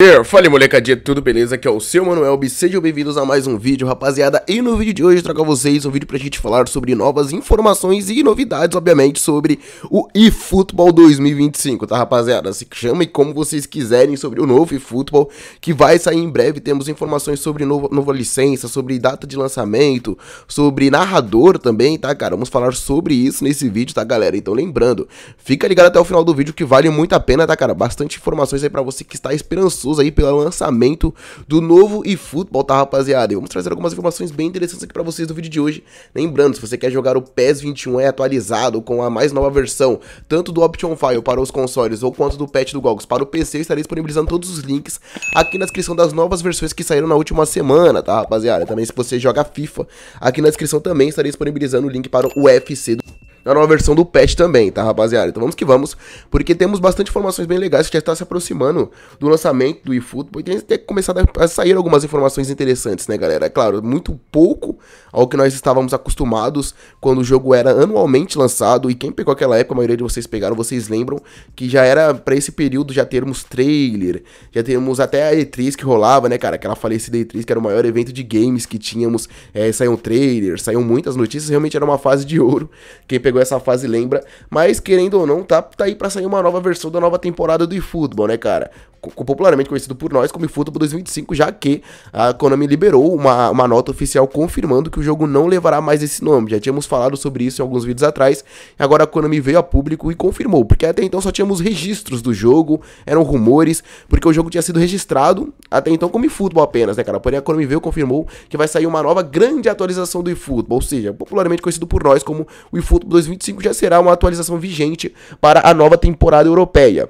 Yeah, fala molecadinha, tudo beleza? Aqui é o seu Manuel e sejam bem-vindos a mais um vídeo, rapaziada. E no vídeo de hoje eu trago a vocês um vídeo pra gente falar sobre novas informações e novidades, obviamente, sobre o eFootball 2025, tá rapaziada? Se chamem como vocês quiserem sobre o novo eFootball, que vai sair em breve. Temos informações sobre novo, nova licença, sobre data de lançamento, sobre narrador também, tá cara? Vamos falar sobre isso nesse vídeo, tá galera? Então lembrando, fica ligado até o final do vídeo que vale muito a pena, tá cara? Bastante informações aí pra você que está esperançoso Souza aí pelo lançamento do novo eFootball, tá rapaziada? E vamos trazer algumas informações bem interessantes aqui para vocês no vídeo de hoje. Lembrando, se você quer jogar o PES 21 é atualizado com a mais nova versão, tanto do Option File para os consoles ou quanto do patch do Gogs para o PC, estarei disponibilizando todos os links aqui na descrição das novas versões que saíram na última semana, tá rapaziada? Também se você joga FIFA, aqui na descrição também estarei disponibilizando o link para o UFC do Tá na nova versão do patch também, tá, rapaziada? Então vamos que vamos, porque temos bastante informações bem legais que já está se aproximando do lançamento do eFootball. E tem que começar a sair algumas informações interessantes, né, galera? É claro, muito pouco ao que nós estávamos acostumados quando o jogo era anualmente lançado. E quem pegou aquela época, a maioria de vocês pegaram, vocês lembram que já era para esse período já termos trailer, já termos até a E3 que rolava, né, cara? Aquela falecida E3 que era o maior evento de games que tínhamos. É, saiam trailers, saiam muitas notícias. Realmente era uma fase de ouro. Quem pegou pegou essa fase lembra, mas querendo ou não, tá, tá aí para sair uma nova versão da nova temporada do eFootball, né, cara? popularmente conhecido por nós como eFootball 2025, já que a Konami liberou uma, uma nota oficial confirmando que o jogo não levará mais esse nome. Já tínhamos falado sobre isso em alguns vídeos atrás, agora a Konami veio a público e confirmou, porque até então só tínhamos registros do jogo, eram rumores, porque o jogo tinha sido registrado até então como eFootball apenas, né, cara? Porém, a Konami veio e confirmou que vai sair uma nova grande atualização do eFootball, ou seja, popularmente conhecido por nós como o eFootball 2025 já será uma atualização vigente para a nova temporada europeia.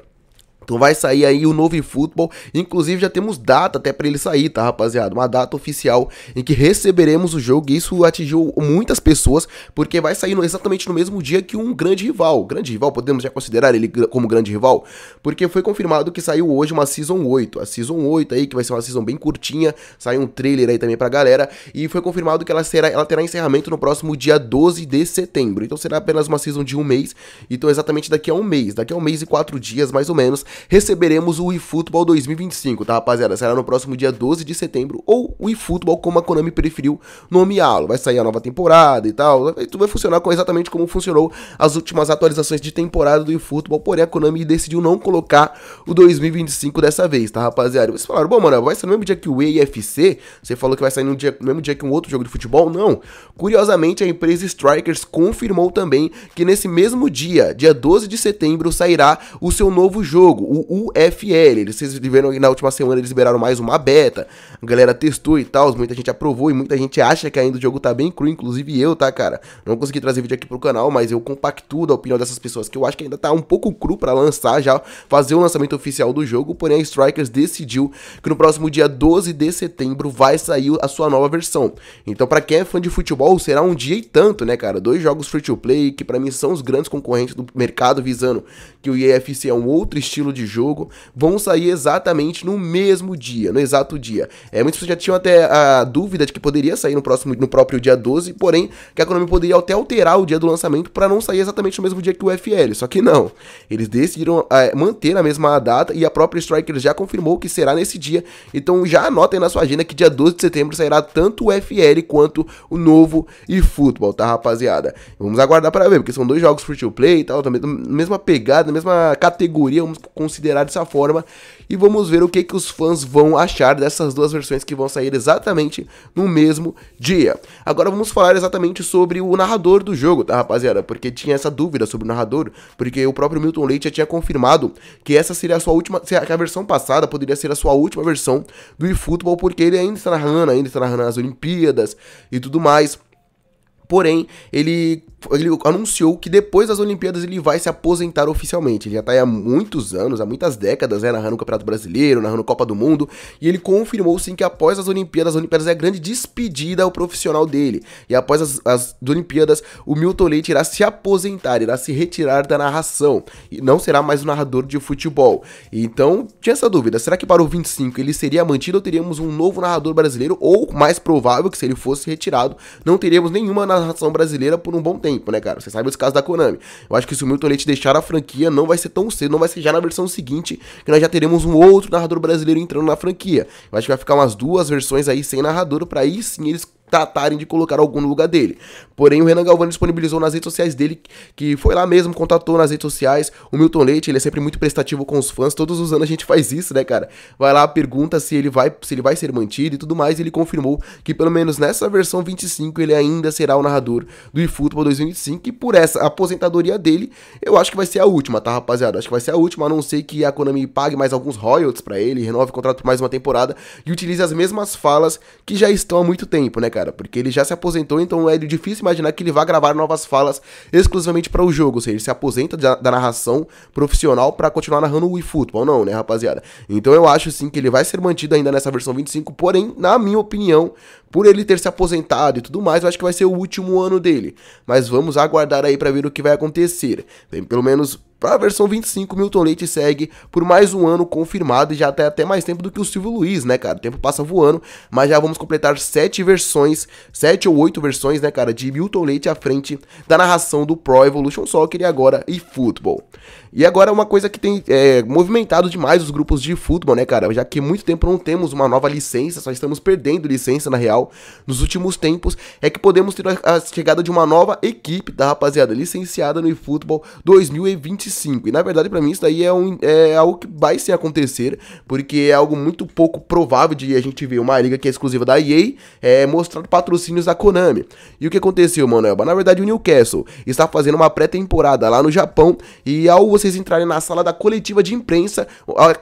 Então vai sair aí o novo futebol, inclusive já temos data até para ele sair, tá rapaziada? Uma data oficial em que receberemos o jogo e isso atingiu muitas pessoas, porque vai sair no, exatamente no mesmo dia que um grande rival, grande rival, podemos já considerar ele como grande rival, porque foi confirmado que saiu hoje uma Season 8, a Season 8 aí que vai ser uma Season bem curtinha, saiu um trailer aí também pra galera, e foi confirmado que ela, será, ela terá encerramento no próximo dia 12 de setembro, então será apenas uma Season de um mês, então exatamente daqui a um mês, daqui a um mês e quatro dias mais ou menos, receberemos o eFootball 2025, tá, rapaziada? Será no próximo dia 12 de setembro, ou o eFootball, como a Konami preferiu nomeá-lo. Vai sair a nova temporada e tal. Tudo vai funcionar exatamente como funcionou as últimas atualizações de temporada do eFootball, porém a Konami decidiu não colocar o 2025 dessa vez, tá, rapaziada? Vocês falaram, bom, mano, vai ser no mesmo dia que o EFC? Você falou que vai sair no, dia, no mesmo dia que um outro jogo de futebol? Não. Curiosamente, a empresa Strikers confirmou também que nesse mesmo dia, dia 12 de setembro, sairá o seu novo jogo, o UFL. Vocês viram na última semana, eles liberaram mais uma beta. A galera testou e tal, muita gente aprovou e muita gente acha que ainda o jogo tá bem cru, inclusive eu, tá, cara? Não consegui trazer vídeo aqui pro canal, mas eu compactuo a opinião dessas pessoas que eu acho que ainda tá um pouco cru para lançar já, fazer o lançamento oficial do jogo, porém a Strikers decidiu que no próximo dia 12 de setembro vai sair a sua nova versão. Então, para quem é fã de futebol, será um dia e tanto, né, cara? Dois jogos free to play que para mim são os grandes concorrentes do mercado visando que o EFC é um outro estilo estilo de jogo, vão sair exatamente no mesmo dia, no exato dia. É, muitas pessoas já tinham até a dúvida de que poderia sair no, próximo, no próprio dia 12, porém que a Konami poderia até alterar o dia do lançamento para não sair exatamente no mesmo dia que o FL, só que não. Eles decidiram é, manter a mesma data e a própria Strikers já confirmou que será nesse dia, então já anotem na sua agenda que dia 12 de setembro sairá tanto o FL quanto o novo e futebol, tá rapaziada? Vamos aguardar para ver, porque são dois jogos free to play e tal, também mesma pegada, mesma categoria, vamos considerar dessa forma. E vamos ver o que, que os fãs vão achar dessas duas versões que vão sair exatamente no mesmo dia. Agora vamos falar exatamente sobre o narrador do jogo, tá rapaziada? Porque tinha essa dúvida sobre o narrador, porque o próprio Milton Leite já tinha confirmado que essa seria a sua última, que a versão passada poderia ser a sua última versão do eFootball, porque ele ainda está narrando, ainda está narrando as Olimpíadas e tudo mais. Porém, ele, ele anunciou que depois das Olimpíadas ele vai se aposentar oficialmente. Ele já está há muitos anos, há muitas décadas, né, narrando o Campeonato Brasileiro, narrando Copa do Mundo, e ele confirmou sim que após as Olimpíadas, as Olimpíadas é a grande despedida ao profissional dele. E após as, as Olimpíadas, o Milton Leite irá se aposentar, irá se retirar da narração e não será mais um narrador de futebol. Então, tinha essa dúvida, será que para o 25 ele seria mantido ou teríamos um novo narrador brasileiro ou mais provável que se ele fosse retirado, não teríamos nenhuma narração brasileira por um bom tempo, né, cara? Você sabe os casos da Konami. Eu acho que se o Milton Leite deixar a franquia, não vai ser tão cedo, não vai ser já na versão seguinte, que nós já teremos um outro narrador brasileiro entrando na franquia. Eu acho que vai ficar umas duas versões aí sem narrador, para aí sim eles tratarem de colocar algum no lugar dele. Porém, o Renan Galvani disponibilizou nas redes sociais dele, que foi lá mesmo, contatou nas redes sociais o Milton Leite, ele é sempre muito prestativo com os fãs, todos os anos a gente faz isso, né, cara? Vai lá, pergunta se ele vai, se ele vai ser mantido e tudo mais, e ele confirmou que pelo menos nessa versão 25 ele ainda será o narrador do eFootball 2025 e por essa aposentadoria dele, eu acho que vai ser a última, tá, rapaziada? Acho que vai ser a última, a não ser que a Konami pague mais alguns royalties para ele, renove o contrato por mais uma temporada e utilize as mesmas falas que já estão há muito tempo, né, cara? cara, porque ele já se aposentou, então é difícil imaginar que ele vá gravar novas falas exclusivamente para o jogo, ou seja, ele se aposenta da, da narração profissional para continuar narrando o Football, não, né, rapaziada? Então eu acho sim que ele vai ser mantido ainda nessa versão 25, porém, na minha opinião, por ele ter se aposentado e tudo mais, eu acho que vai ser o último ano dele. Mas vamos aguardar aí para ver o que vai acontecer. Tem pelo menos para a versão 25, Milton Leite segue por mais um ano confirmado e já até tá até mais tempo do que o Silvio Luiz, né, cara? O tempo passa voando, mas já vamos completar sete versões, sete ou oito versões, né, cara, de Milton Leite à frente da narração do Pro Evolution Soccer e agora e futebol. E agora uma coisa que tem é, movimentado demais os grupos de futebol, né, cara? Já que muito tempo não temos uma nova licença, só estamos perdendo licença na real Mundial nos últimos tempos é que podemos ter a chegada de uma nova equipe, tá, rapaziada? Licenciada no eFootball 2025. E na verdade, para mim, isso daí é, um, é algo que vai se acontecer, porque é algo muito pouco provável de a gente ver uma liga que é exclusiva da EA é, patrocínios da Konami. E o que aconteceu, Manoelba? Na verdade, o Newcastle está fazendo uma pré-temporada lá no Japão e ao vocês entrarem na sala da coletiva de imprensa,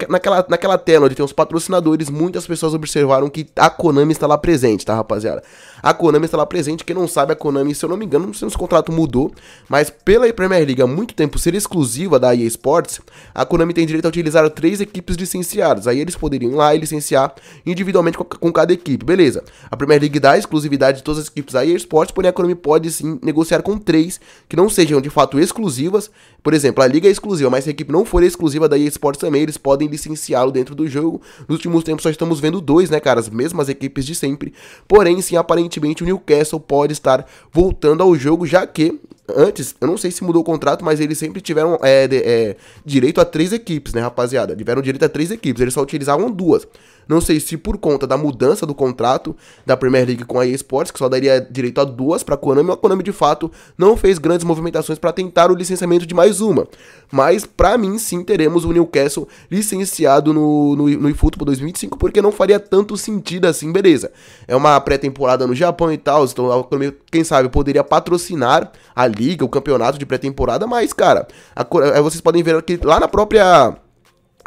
naquela, naquela tela onde tem os patrocinadores, muitas pessoas observaram que a Konami está lá presente tá, rapaziada? A Konami está lá presente. Quem não sabe, a Konami, se eu não me engano, não sei se o contrato mudou, mas pela Premier League há muito tempo ser exclusiva da EA Sports, a Konami tem direito a utilizar três equipes licenciadas. Aí eles poderiam ir lá e licenciar individualmente com cada equipe, beleza? A Premier League dá exclusividade de todas as equipes da EA Sports, porém a Konami pode sim negociar com três que não sejam de fato exclusivas. Por exemplo, a liga é exclusiva, mas se a equipe não for exclusiva da EA Sports também, eles podem licenciá-lo dentro do jogo. Nos últimos tempos só estamos vendo dois, né, cara? As mesmas equipes de sempre. Porém, sim, aparentemente o Newcastle pode estar voltando ao jogo, já que antes, eu não sei se mudou o contrato, mas eles sempre tiveram é, de, é, direito a três equipes, né, rapaziada? Tiveram direito a três equipes, eles só utilizavam duas. Não sei se por conta da mudança do contrato da Premier League com a eSports, Sports, que só daria direito a duas para a Konami, a Konami de fato não fez grandes movimentações para tentar o licenciamento de mais uma. Mas para mim sim teremos o Newcastle licenciado no, no, no eFootball 2025, porque não faria tanto sentido assim, beleza. É uma pré-temporada no Japão e tal, então a Konami, quem sabe, poderia patrocinar a liga, o campeonato de pré-temporada, mas, cara, a, eh, vocês podem ver que lá na própria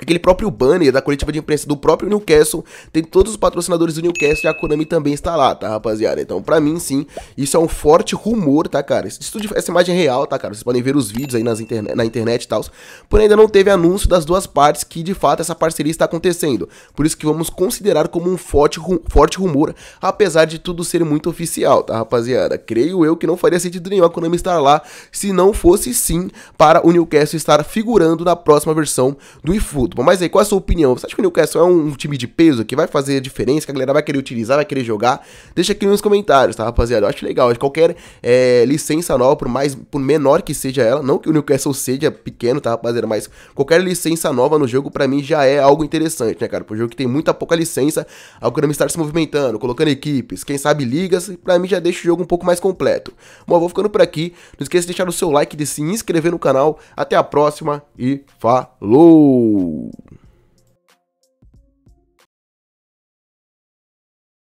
Aquele próprio banner da coletiva de imprensa do próprio Newcastle tem todos os patrocinadores do Newcastle e a Konami também está lá, tá, rapaziada? Então, pra mim, sim, isso é um forte rumor, tá, cara? Isso essa imagem é real, tá, cara? Vocês podem ver os vídeos aí nas interne na internet e tal. Porém, ainda não teve anúncio das duas partes que, de fato, essa parceria está acontecendo. Por isso que vamos considerar como um forte, ru forte rumor, apesar de tudo ser muito oficial, tá, rapaziada? Creio eu que não faria sentido nenhum a Konami estar lá se não fosse, sim, para o Newcastle estar figurando na próxima versão do eFood. Mas aí, qual é a sua opinião? Você acha que o Newcastle é um time de peso que vai fazer a diferença, que a galera vai querer utilizar, vai querer jogar? Deixa aqui nos comentários, tá, rapaziada? Eu acho legal. Qualquer é, licença nova, por mais por menor que seja ela, não que o Newcastle seja pequeno, tá, rapaziada? Mas qualquer licença nova no jogo, para mim, já é algo interessante, né, cara? Pro jogo que tem muita pouca licença, a Konami estar se movimentando, colocando equipes, quem sabe ligas, para mim já deixa o jogo um pouco mais completo. Bom, eu vou ficando por aqui. Não esqueça de deixar o seu like, de se inscrever no canal. Até a próxima e falou! Ooh.